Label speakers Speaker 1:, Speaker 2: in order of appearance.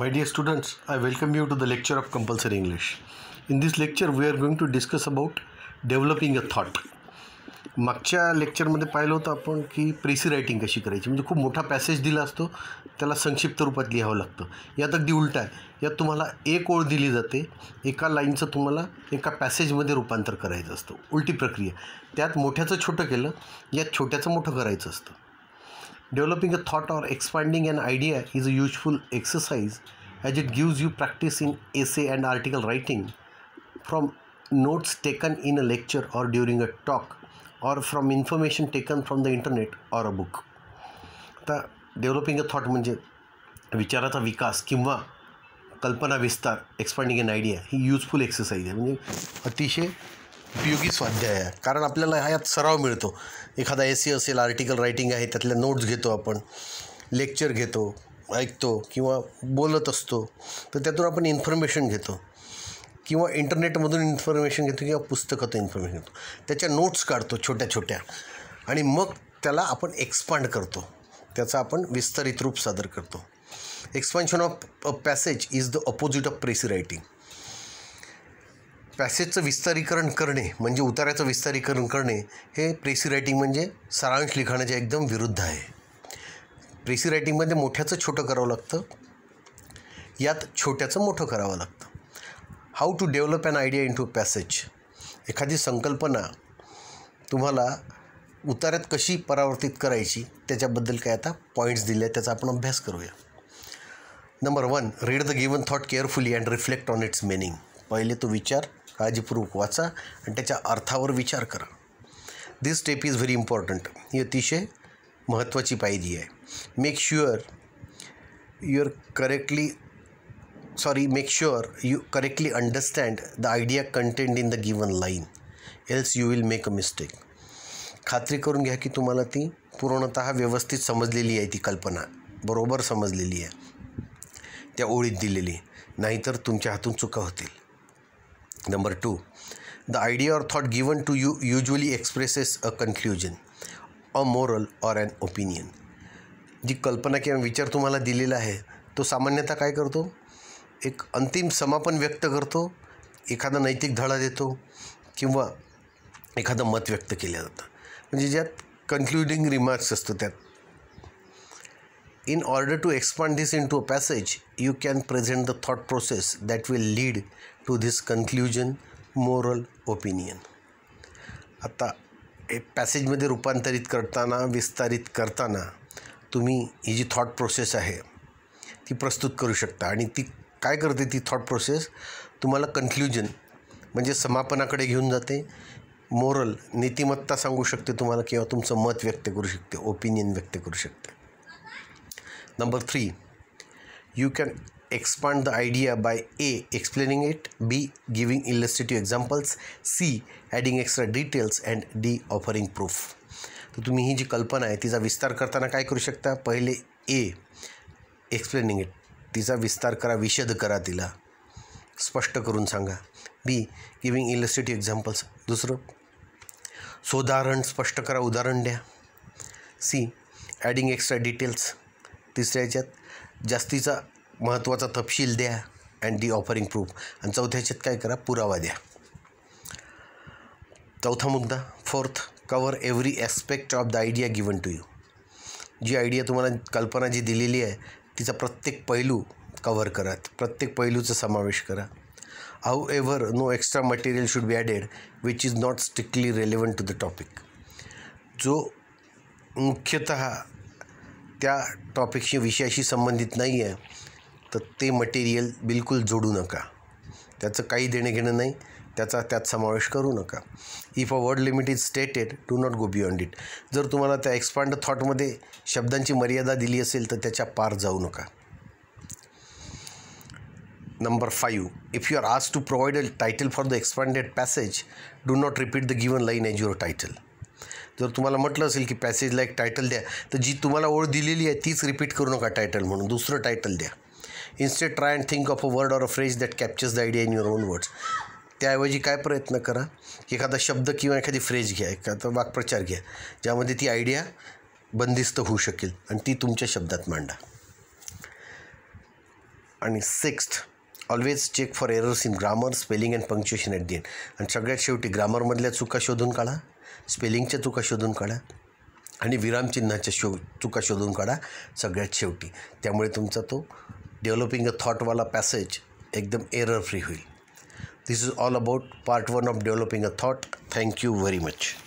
Speaker 1: My dear students, I welcome you to the lecture of compulsory English. In this lecture, we are going to discuss about developing a thought. मागच्या लेक्चरमध्ये पाहिलं होतं आपण की प्रेसी writing कशी करायची म्हणजे खूप मोठा पॅसेज दिला असतो त्याला संक्षिप्त रूपात लिहावं लागतं यात अगदी उलटा आहे यात तुम्हाला एक ओळ दिली जाते एका लाईनचं तुम्हाला एका पॅसेजमध्ये रूपांतर करायचं असतं उलटी प्रक्रिया त्यात मोठ्याचं छोटं केलं यात छोट्याचं मोठं करायचं असतं Developing a thought or expanding an idea is a useful exercise as it gives you practice in essay and article writing from notes taken in a lecture or during a talk or from information taken from the internet or a book. आता developing a thought म्हणजे विचाराचा विकास किंवा कल्पना विस्तार expanding an idea ही useful exercise आहे म्हणजे अतिशय उपयोगी स्वाध्याय आहे कारण आपल्याला ह्यात सराव मिळतो एखादा एसी असेल आर्टिकल रायटिंग आहे त्यातल्या नोट्स घेतो आपण लेक्चर घेतो ऐकतो किंवा बोलत असतो तर त्यातून आपण इन्फॉर्मेशन घेतो किंवा इंटरनेटमधून इन्फॉर्मेशन घेतो किंवा पुस्तकातून इन्फॉर्मेशन घेतो त्याच्या नोट्स काढतो छोट्या छोट्या आणि मग त्याला आपण एक्सपांड करतो त्याचा आपण विस्तारित रूप सादर करतो expansion of a passage is the opposite of precis writing पॅसेजचं विस्तारीकरण करणे म्हणजे उताऱ्याचं विस्तारीकरण करणे हे प्रेसी रायटिंग म्हणजे सारांश लिखाणाच्या एकदम विरुद्ध आहे प्रेसी रायटिंगमध्ये मोठ्याचं छोटं करावं लागतं यात छोट्याचं मोठं करावं लागतं how to develop an idea into passage एखादी संकल्पना तुम्हाला उतार्यात कशी परावर्तित करायची त्याच्याबद्दल काय आता पॉईंट्स दिले त्याचा आपण अभ्यास करूया number one read the given thought carefully and reflect on its meaning पहिले तो विचार काळजीपूर्वक वाचा आणि त्याच्या अर्थावर विचार करा this step is very important ही अतिशय महत्त्वाची पायरी आहे make sure your correctly sorry make sure you correctly understand the idea content in the given line else you will make a mistake खात्री करून घ्या की तुम्हाला ती पूर्णत व्यवस्थित समजलेली आहे ती कल्पना बरोबर समजलेली आहे त्या ओळीत दिलेली नाहीतर तुमच्या हातून चुका होतील number two the idea or thought given to you usually expresses a conclusion a moral or an opinion जी कल्पना किंवा विचार तुम्हाला दिलेला आहे तो सामान्यतः काय करतो एक अंतिम समापन व्यक्त करतो एखादा नैतिक धडा देतो किंवा एखादं मत व्यक्त केलं जातं म्हणजे ज्यात कन्क्ल्युडिंग रिमार्क्स असतो त्यात In order to expand this into a passage, you can present the thought process that will lead to this conclusion, moral opinion. आता हे पॅसेजमध्ये रूपांतरित करताना विस्तारित करताना तुम्ही ही जी थॉट प्रोसेस आहे ती प्रस्तुत करू शकता आणि ती काय करते ती थॉट प्रोसेस तुम्हाला कन्क्ल्युजन म्हणजे समापनाकडे घेऊन जाते मोरल नीतिमत्ता सांगू शकते तुम्हाला किंवा तुमचं मत व्यक्त करू शकते ओपिनियन व्यक्त करू शकते Number three, you can expand the idea by A. Explaining it, B. Giving illustrative examples, C. Adding extra details and D. Offering proof. तर तुम्ही ही जी कल्पना आहे तिचा विस्तार करताना काय करू शकता पहिले ए एक्सप्लेनिंग इट तिचा विस्तार करा विशद करा तिला स्पष्ट करून सांगा बी गिविंग इलस्ट्रेटिव्ह एक्झाम्पल्स दुसरं सोदाहरण स्पष्ट करा उदाहरण द्या सी ॲडिंग एक्स्ट्रा डिटेल्स तिसऱ्या ह्याच्यात जास्तीचा महत्त्वाचा तपशील द्या अँड दी ऑफरिंग प्रूफ आणि चौथ्या ह्याच्यात काय करा पुरावा द्या चौथा मुद्दा fourth cover every aspect of the idea given to you जी आयडिया तुम्हाला कल्पना जी दिलेली आहे तिचा प्रत्येक पैलू कवर करा प्रत्येक पैलूचा समावेश करा however no extra material should be added which is not strictly relevant to the topic जो मुख्यतः त्या टॉपिकशी विषयाशी संबंधित नाही आहे तर ते मटेरियल बिलकुल जोडू नका त्याचं काही देणं घेणं नाही त्याचा त्यात समावेश करू नका if a word limit is stated do not go beyond it जर तुम्हाला त्या एक्सपांड थॉटमध्ये शब्दांची मर्यादा दिली असेल तर त्याच्या पार जाऊ नका number five if you are आज to provide a title for the expanded passage do not repeat the given line as your title जर तुम्हाला म्हटलं असेल की पॅसेजला एक टायटल द्या तर जी तुम्हाला ओळ दिलेली आहे तीच रिपीट करू नका टायटल म्हणून दुसरं टायटल द्या instead try and think of a word or a phrase that captures the idea in your own words त्याऐवजी काय प्रयत्न करा की एखादा शब्द किंवा एखादी फ्रेज घ्या एखादा वाक्प्रचार घ्या ज्यामध्ये ती आयडिया बंदिस्त होऊ शकेल आणि ती तुमच्या शब्दात मांडा आणि sixth always check for errors in grammar spelling and punctuation at the end आणि सगळ्यात शेवटी ग्रामरमधल्या चुका शोधून काढा स्पेलिंगच्या चुका शोधून काढा आणि विरामचिन्हाच्या शो चुका शोधून काढा सगळ्यात शेवटी त्यामुळे तुमचा तो डेव्हलपिंग अ थॉटवाला पॅसेज एकदम एरर फ्री होईल this is all about part one of developing a thought thank you very much